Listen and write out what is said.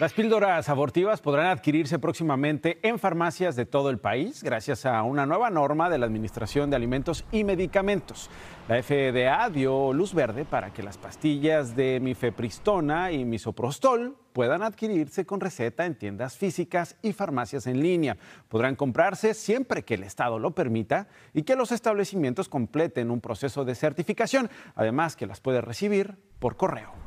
Las píldoras abortivas podrán adquirirse próximamente en farmacias de todo el país gracias a una nueva norma de la Administración de Alimentos y Medicamentos. La FDA dio luz verde para que las pastillas de mifepristona y misoprostol puedan adquirirse con receta en tiendas físicas y farmacias en línea. Podrán comprarse siempre que el Estado lo permita y que los establecimientos completen un proceso de certificación, además que las puede recibir por correo.